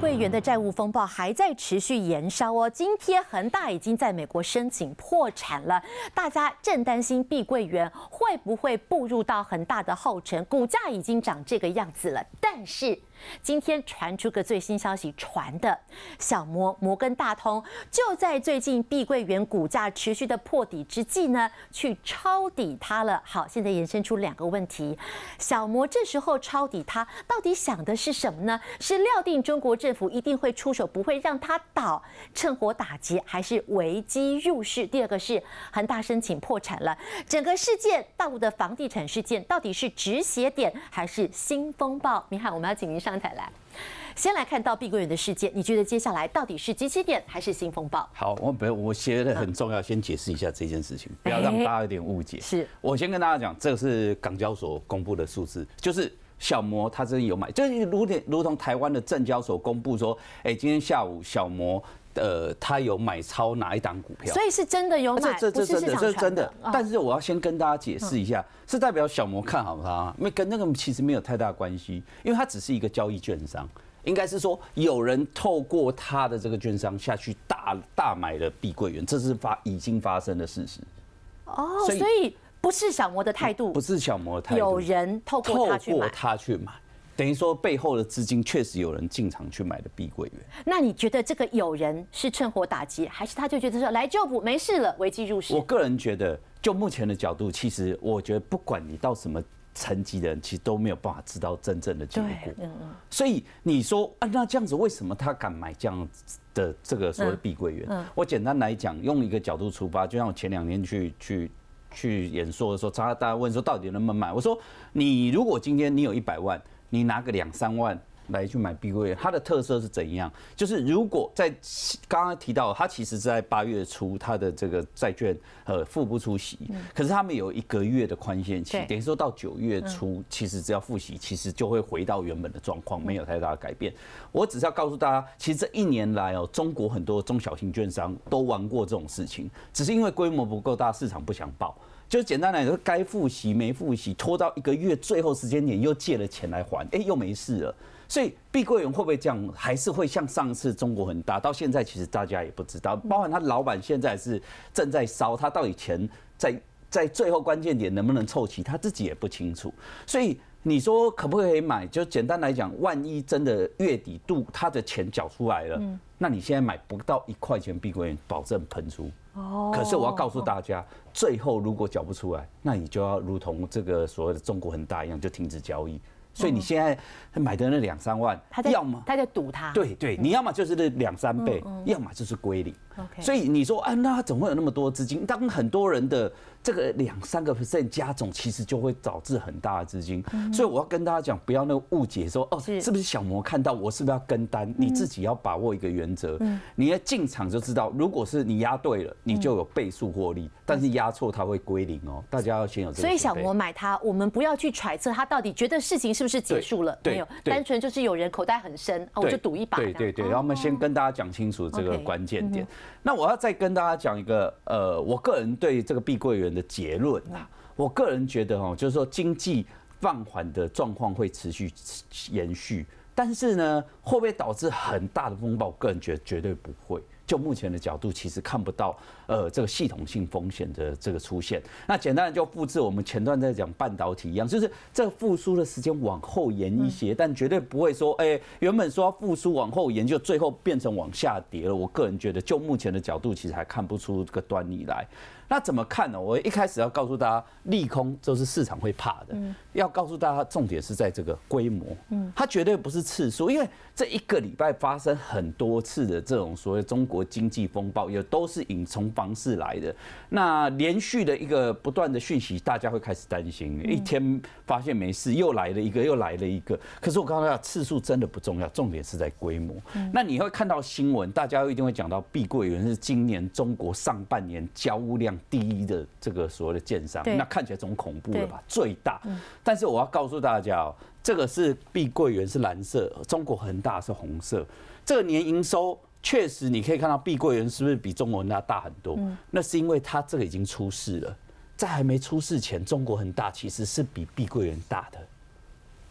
桂园的债务风暴还在持续延烧哦。今天恒大已经在美国申请破产了，大家正担心碧桂园会不会步入到恒大的后尘。股价已经涨这个样子了，但是。今天传出个最新消息，传的小摩摩根大通就在最近碧桂园股价持续的破底之际呢，去抄底它了。好，现在延伸出两个问题：小摩这时候抄底它，到底想的是什么呢？是料定中国政府一定会出手，不会让它倒，趁火打劫，还是危机入市？第二个是恒大申请破产了，整个事件大陆的房地产事件到底是止血点，还是新风暴？明翰，我们要请您上。上台来，先来看到碧桂园的事件，你觉得接下来到底是低起点还是新风暴？好，我不要，我写得很重要，先解释一下这件事情，不要让大家有点误解。是我先跟大家讲，这个是港交所公布的数字，就是小摩它真的有买，就如点如同台湾的证交所公布说，哎，今天下午小摩。呃，他有买超哪一档股票？所以是真的有买，这这这真的，这是真的。但是我要先跟大家解释一下，是代表小魔看好他，因为跟那个其实没有太大关系，因为他只是一个交易券商，应该是说有人透过他的这个券商下去大大买了碧桂园，这是发已经发生的事实。哦，所以不是小魔的态度，不是小魔的态度，有人透过他去买。等于说，背后的资金确实有人进场去买的碧桂园。那你觉得这个有人是趁火打劫，还是他就觉得说来就补没事了，危基入市？我个人觉得，就目前的角度，其实我觉得不管你到什么层级的人，其实都没有办法知道真正的结果。嗯嗯。所以你说，啊，那这样子为什么他敢买这样的这个所谓的碧桂园？我简单来讲，用一个角度出发，就像我前两年去去去演说的时候，常大家问说到底能不能买？我说，你如果今天你有一百万。你拿个两三万来去买碧桂园，它的特色是怎样？就是如果在刚刚提到，它其实是在八月初它的这个债券呃付不出息，可是他们有一个月的宽限期，等于说到九月初，其实只要付息，其实就会回到原本的状况，没有太大的改变。我只是要告诉大家，其实这一年来哦，中国很多中小型券商都玩过这种事情，只是因为规模不够大，市场不想报。就简单来说，该复习没复习，拖到一个月最后时间点又借了钱来还，哎，又没事了。所以碧桂园会不会这样，还是会像上次中国很大到现在，其实大家也不知道，包含他老板现在是正在烧，他到底钱在在最后关键点能不能凑齐，他自己也不清楚。所以你说可不可以买？就简单来讲，万一真的月底度他的钱缴出来了，那你现在买不到一块钱碧桂园，保证喷出。可是我要告诉大家，最后如果缴不出来，那你就要如同这个所谓的中国恒大一样，就停止交易。所以你现在买的那两三万，要么他在赌他，对对，你要么就是那两三倍，要么就是归零。所以你说，哎，那怎么会有那么多资金？当很多人的这个两三个 percent 加总，其实就会导致很大的资金。所以我要跟大家讲，不要那个误解，说哦，是不是小魔看到我是不是要跟单？你自己要把握一个原则，你要进场就知道，如果是你压对了，你就有倍数获利；但是压错它会归零哦。大家要先有。所以小魔买它，我们不要去揣测他到底觉得事情是不是结束了，没有，单纯就是有人口袋很深，我就赌一把。对对对，然后我们先跟大家讲清楚这个关键点。那我要再跟大家讲一个，呃，我个人对这个碧桂园的结论啊，我个人觉得哦，就是说经济放缓的状况会持续延续，但是呢，会不会导致很大的风暴？我个人觉得绝对不会。就目前的角度，其实看不到呃这个系统性风险的这个出现。那简单的就复制我们前段在讲半导体一样，就是这复苏的时间往后延一些，但绝对不会说哎原本说复苏往后延，就最后变成往下跌了。我个人觉得，就目前的角度，其实还看不出这个端倪来。那怎么看呢？我一开始要告诉大家，利空就是市场会怕的。要告诉大家，重点是在这个规模，它绝对不是次数，因为这一个礼拜发生很多次的这种所谓中国经济风暴，也都是隐从方式来的。那连续的一个不断的讯息，大家会开始担心。一天发现没事，又来了一个，又来了一个。可是我刚家，次数真的不重要，重点是在规模。那你会看到新闻，大家一定会讲到碧桂园是今年中国上半年交物量。第一的这个所谓的建商，那看起来总恐怖了吧？最大，但是我要告诉大家哦，这个是碧桂园是蓝色，中国恒大是红色。这个年营收确实你可以看到，碧桂园是不是比中国恒大大很多？那是因为它这个已经出事了，在还没出事前，中国恒大其实是比碧桂园大的。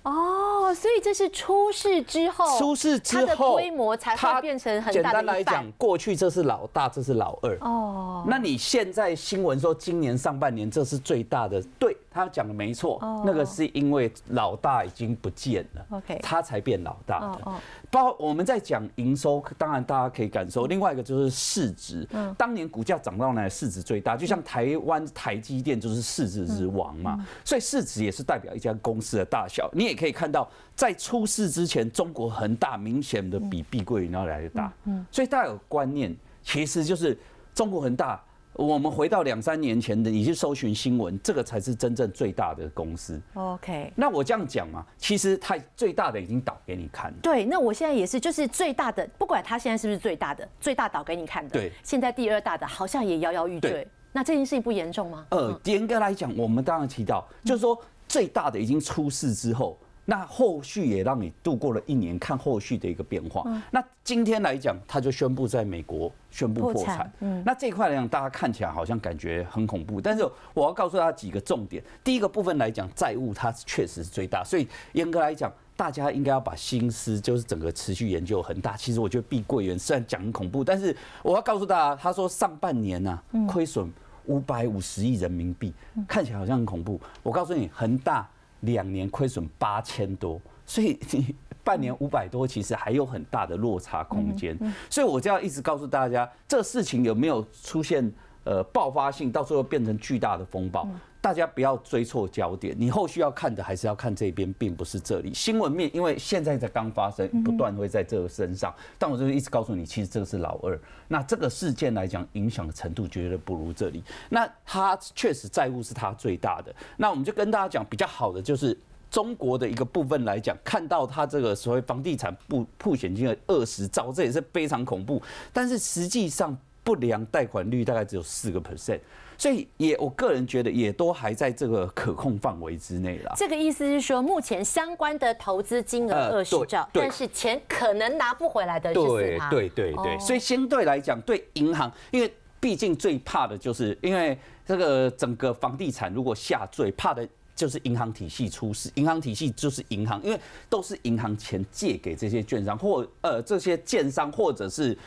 哦，所以这是出事之后，出事之后它的规模才会变成很大的。简单来讲，过去这是老大，这是老二。哦，那你现在新闻说今年上半年这是最大的，对。他讲的没错，那个是因为老大已经不见了，他才变老大的。包我们在讲营收，当然大家可以感受。另外一个就是市值，当年股价涨到那市值最大，就像台湾台积电就是市值之王嘛，所以市值也是代表一家公司的大小。你也可以看到，在出事之前，中国恒大明显的比碧桂园要来的大，所以大有观念其实就是中国恒大。我们回到两三年前的，你去搜寻新闻，这个才是真正最大的公司。OK，那我这样讲嘛，其实它最大的已经倒给你看了。对，那我现在也是，就是最大的，不管它现在是不是最大的，最大倒给你看的。对，现在第二大的好像也摇摇欲坠。那这件事情不严重吗？呃，严格来讲，我们当然提到，就是说最大的已经出事之后。那后续也让你度过了一年，看后续的一个变化。那今天来讲，他就宣布在美国宣布破产。嗯，那这块来讲，大家看起来好像感觉很恐怖。但是我要告诉大家几个重点。第一个部分来讲，债务它确实是最大，所以严格来讲，大家应该要把心思就是整个持续研究恒大。其实我觉得碧桂园虽然讲很恐怖，但是我要告诉大家，他说上半年呢亏损五百五十亿人民币，看起来好像很恐怖。我告诉你，恒大。两年亏损八千多，所以你 半年五百多，其实还有很大的落差空间。所以我就要一直告诉大家，这事情有没有出现呃爆发性，到最后变成巨大的风暴。大家不要追错焦点，你后续要看的还是要看这边，并不是这里新闻面，因为现在才刚发生，不断会在这个身上。但我就一直告诉你，其实这个是老二。那这个事件来讲，影响的程度绝对不如这里。那他确实债务是他最大的。那我们就跟大家讲比较好的，就是中国的一个部分来讲，看到他这个所谓房地产不铺险金的二十兆，这也是非常恐怖。但是实际上不良贷款率大概只有四个 percent。所以也，我个人觉得也都还在这个可控范围之内了。这个意思是说，目前相关的投资金额二十兆，但是钱可能拿不回来的，是对对对对，所以相对来讲，对银行，因为毕竟最怕的就是，因为这个整个房地产如果下坠，怕的就是银行体系出事。银行体系就是银行，因为都是银行钱借给这些券商或呃这些建商或者是。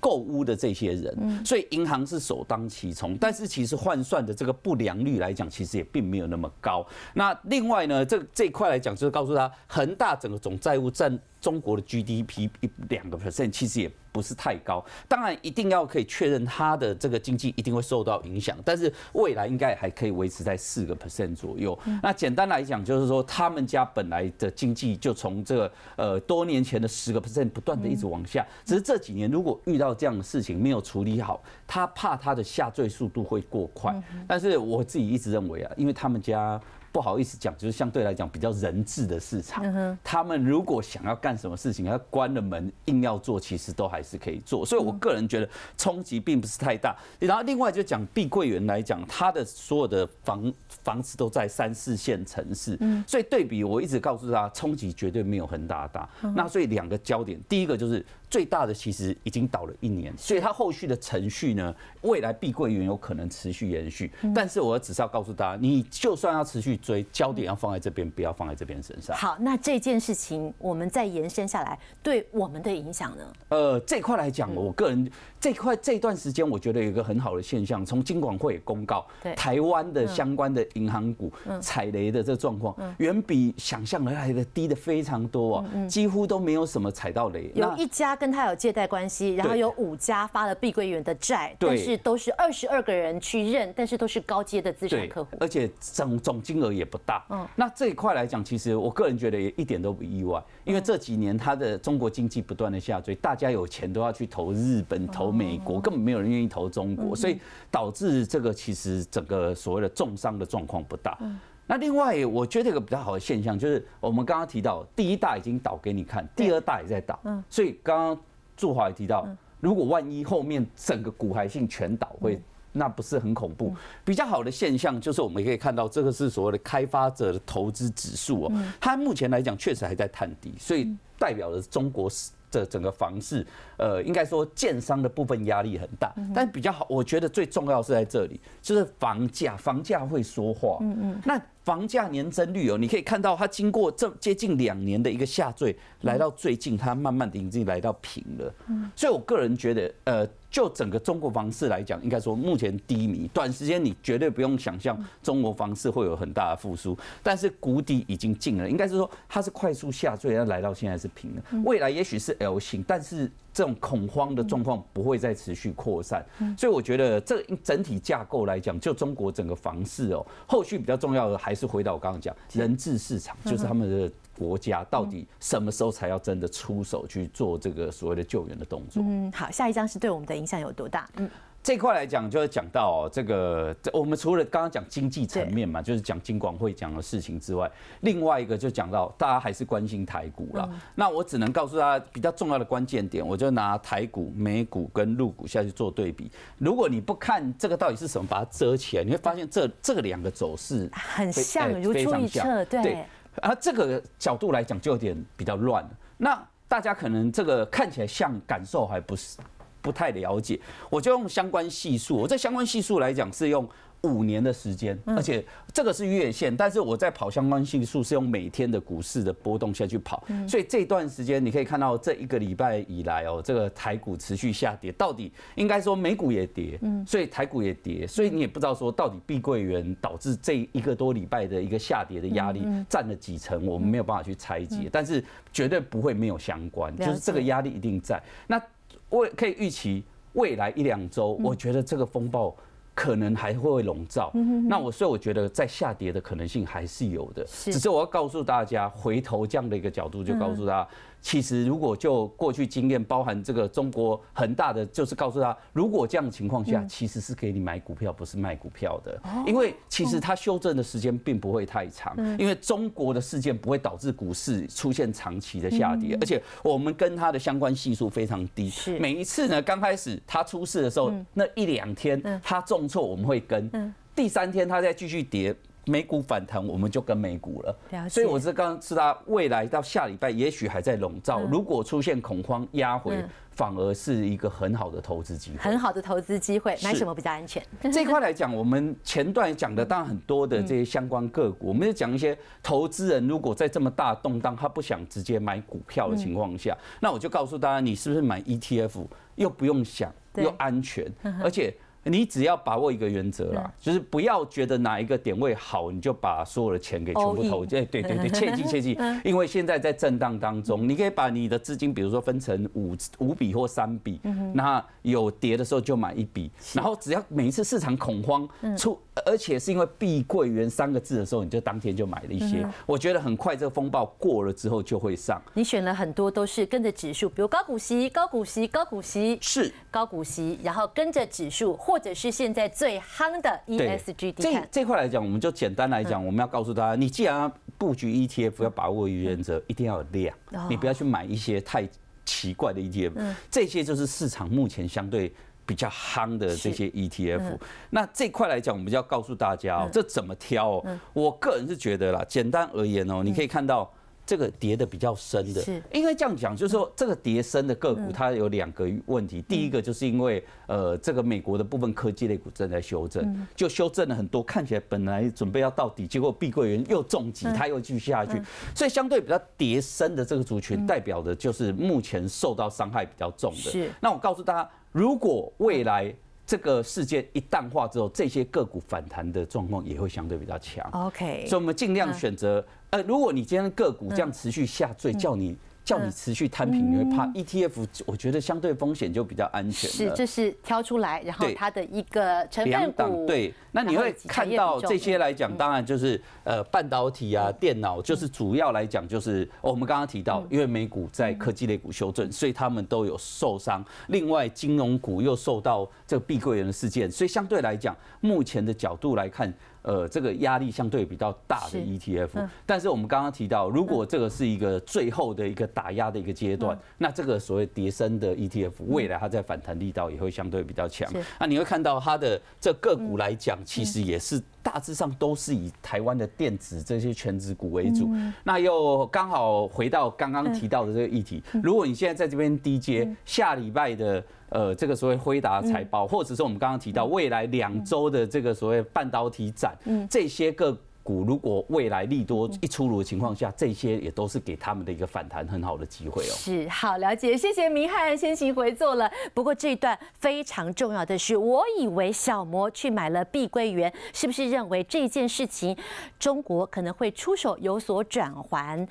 购物的这些人，所以银行是首当其冲。但是其实换算的这个不良率来讲，其实也并没有那么高。那另外呢，这这一块来讲，就是告诉他恒大整个总债务占。中国的 GDP 一两个 percent 其实也不是太高，当然一定要可以确认它的这个经济一定会受到影响，但是未来应该还可以维持在四个 percent 左右。那简单来讲就是说，他们家本来的经济就从这个呃多年前的十个 percent 不断的一直往下，只是这几年如果遇到这样的事情没有处理好，他怕他的下坠速度会过快。但是我自己一直认为啊，因为他们家。不好意思讲，就是相对来讲比较人质的市场，他们如果想要干什么事情，要关了门硬要做，其实都还是可以做。所以我个人觉得冲击并不是太大。然后另外就讲碧桂园来讲，它的所有的房房子都在三四线城市，所以对比我一直告诉他，冲击绝对没有很大大。那所以两个焦点，第一个就是。最大的其实已经倒了一年，所以它后续的程序呢，未来碧桂园有可能持续延续。但是，我只是要告诉大家，你就算要持续追，焦点要放在这边，不要放在这边身上。好，那这件事情我们再延伸下来，对我们的影响呢？呃，这块来讲，我个人这块这段时间，我觉得有一个很好的现象，从金管会公告，对台湾的相关的银行股踩雷的这状况，远比想象来的低的非常多啊，几乎都没有什么踩到雷。有一家。跟他有借贷关系，然后有五家发了碧桂园的债，但是都是二十二个人去认，但是都是高阶的资产客户，而且总总金额也不大。嗯，那这一块来讲，其实我个人觉得也一点都不意外，因为这几年他的中国经济不断的下坠，大家有钱都要去投日本、投美国，根本没有人愿意投中国，所以导致这个其实整个所谓的重伤的状况不大。那另外，我觉得一个比较好的现象就是，我们刚刚提到第一大已经倒给你看，第二大也在倒，嗯，所以刚刚祝华也提到，如果万一后面整个股骸性全倒会，那不是很恐怖？比较好的现象就是，我们可以看到这个是所谓的开发者的投资指数哦，它目前来讲确实还在探底，所以代表了中国的整个房市，呃，应该说建商的部分压力很大，但比较好，我觉得最重要是在这里，就是房价，房价会说话，嗯嗯，那。房价年增率哦，你可以看到它经过这接近两年的一个下坠，来到最近它慢慢的已经来到平了。嗯，所以我个人觉得，呃，就整个中国房市来讲，应该说目前低迷，短时间你绝对不用想象中国房市会有很大的复苏。但是谷底已经进了，应该是说它是快速下坠，要来到现在是平了。未来也许是 L 型，但是。这种恐慌的状况不会再持续扩散，所以我觉得这整体架构来讲，就中国整个房市哦，后续比较重要的还是回到我刚刚讲人质市场，就是他们的国家到底什么时候才要真的出手去做这个所谓的救援的动作？嗯，好，下一张是对我们的影响有多大？嗯。这块来讲，就是讲到这个，我们除了刚刚讲经济层面嘛，就是讲金管会讲的事情之外，另外一个就讲到大家还是关心台股了。那我只能告诉大家比较重要的关键点，我就拿台股、美股跟陆股下去做对比。如果你不看这个到底是什么，把它遮起来，你会发现这这两个走势很像，如出一辙。对，啊，这个角度来讲就有点比较乱那大家可能这个看起来像，感受还不是。不太了解，我就用相关系数。我在相关系数来讲是用五年的时间，而且这个是月线，但是我在跑相关系数是用每天的股市的波动下去跑。所以这段时间你可以看到，这一个礼拜以来哦，这个台股持续下跌，到底应该说美股也跌，所以台股也跌，所以你也不知道说到底碧桂园导致这一个多礼拜的一个下跌的压力占了几成，我们没有办法去拆解，但是绝对不会没有相关，就是这个压力一定在那。未可以预期未来一两周，我觉得这个风暴可能还会笼罩。那我所以我觉得在下跌的可能性还是有的，只是我要告诉大家，回头这样的一个角度就告诉他。其实，如果就过去经验，包含这个中国很大的，就是告诉他，如果这样情况下，其实是给你买股票，不是卖股票的。因为其实它修正的时间并不会太长，因为中国的事件不会导致股市出现长期的下跌，而且我们跟它的相关系数非常低。每一次呢，刚开始它出事的时候，那一两天它重挫，我们会跟。第三天它再继续跌。美股反弹，我们就跟美股了。了所以我是刚是他未来到下礼拜，也许还在笼罩。如果出现恐慌压回，反而是一个很好的投资机会。很好的投资机会，买什么比较安全？这块来讲，我们前段讲的当然很多的这些相关个股，我们就讲一些投资人如果在这么大动荡，他不想直接买股票的情况下，那我就告诉大家，你是不是买 ETF，又不用想，又安全，而且。你只要把握一个原则啦，就是不要觉得哪一个点位好，你就把所有的钱给全部投进。哎，对对对，切记切记，因为现在在震荡当中，你可以把你的资金，比如说分成五五笔或三笔，那有跌的时候就买一笔，然后只要每一次市场恐慌出，而且是因为碧桂园三个字的时候，你就当天就买了一些。我觉得很快这个风暴过了之后就会上。你选了很多都是跟着指数，比如高股息、高股息、高股息是高股息，然后跟着指数。或者是现在最夯的 ESG，这这块来讲，我们就简单来讲，我们要告诉大家，你既然布局 ETF，要把握原则，一定要有量，你不要去买一些太奇怪的 ETF。这些就是市场目前相对比较夯的这些 ETF。那这块来讲，我们就要告诉大家，哦、这怎么挑？哦、我个人是觉得啦，简单而言哦，你可以看到。这个跌的比较深的，是应该这样讲，就是说这个叠深的个股它有两个问题，第一个就是因为呃这个美国的部分科技类股正在修正，就修正了很多，看起来本来准备要到底，结果碧桂园又重击，它又继续下去，所以相对比较叠深的这个族群，代表的就是目前受到伤害比较重的。是，那我告诉大家，如果未来。这个事件一淡化之后，这些个股反弹的状况也会相对比较强。OK，所以我们尽量选择。呃，如果你今天个股这样持续下坠，叫你。叫你持续摊平，你会怕 ETF。我觉得相对风险就比较安全。是，就是挑出来，然后它的一个成分股。两档对，那你会看到这些来讲，当然就是呃半导体啊、电脑，就是主要来讲就是我们刚刚提到，因为美股在科技类股修正，所以他们都有受伤。另外，金融股又受到这个碧桂园的事件，所以相对来讲，目前的角度来看。呃，这个压力相对比较大的 ETF，但是我们刚刚提到，如果这个是一个最后的一个打压的一个阶段，那这个所谓叠升的 ETF，未来它在反弹力道也会相对比较强。那你会看到它的这个股来讲，其实也是。大致上都是以台湾的电子这些全职股为主，那又刚好回到刚刚提到的这个议题。如果你现在在这边低接，下礼拜的呃，这个所谓辉达财报，或者是我们刚刚提到未来两周的这个所谓半导体展，这些个。股如果未来利多一出炉的情况下，这些也都是给他们的一个反弹很好的机会哦。是，好了解，谢谢明翰，先行回座了。不过这一段非常重要的是，我以为小摩去买了碧桂园，是不是认为这件事情中国可能会出手有所转圜？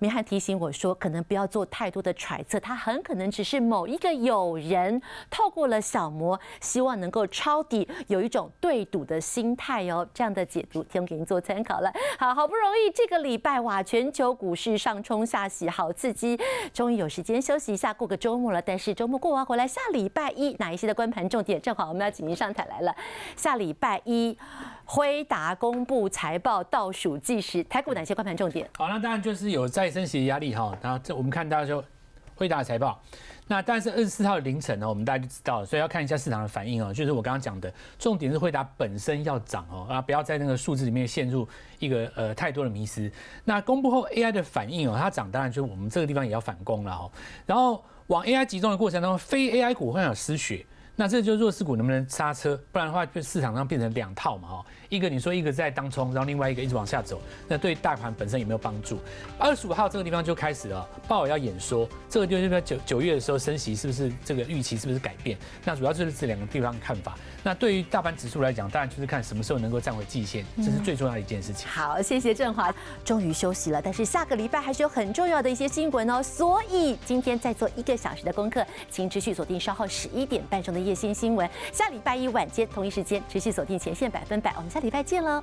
明翰提醒我说，可能不要做太多的揣测，他很可能只是某一个友人透过了小摩，希望能够抄底，有一种对赌的心态哦。这样的解读，提供给您做参好了，好好不容易，这个礼拜哇，全球股市上冲下洗，好刺激，终于有时间休息一下，过个周末了。但是周末过完回来，下礼拜一哪一些的关盘重点？正好我们要请您上台来了。下礼拜一，辉达公布财报倒数计时，台股哪些关盘重点？好，那当然就是有再生息源压力哈。然后这我们看到就辉达财报。那但是二十四号凌晨呢，我们大家就知道了，所以要看一下市场的反应哦。就是我刚刚讲的重点是惠达本身要涨哦，啊不要在那个数字里面陷入一个呃太多的迷失。那公布后 AI 的反应哦，它涨当然就是我们这个地方也要反攻了哦。然后往 AI 集中的过程当中，非 AI 股会有失血，那这就弱势股能不能刹车？不然的话，就市场上变成两套嘛哦。一个你说一个在当冲，然后另外一个一直往下走，那对大盘本身有没有帮助？二十五号这个地方就开始了，鲍尔要演说，这个就是在九九月的时候升息，是不是这个预期是不是改变？那主要就是这两个地方看法。那对于大盘指数来讲，当然就是看什么时候能够站回季线，这是最重要的一件事情。好，谢谢振华，终于休息了，但是下个礼拜还是有很重要的一些新闻哦，所以今天再做一个小时的功课，请持续锁定稍后十一点半钟的夜间新闻，下礼拜一晚间同一时间持续锁定前线百分百，我们下。礼拜见喽！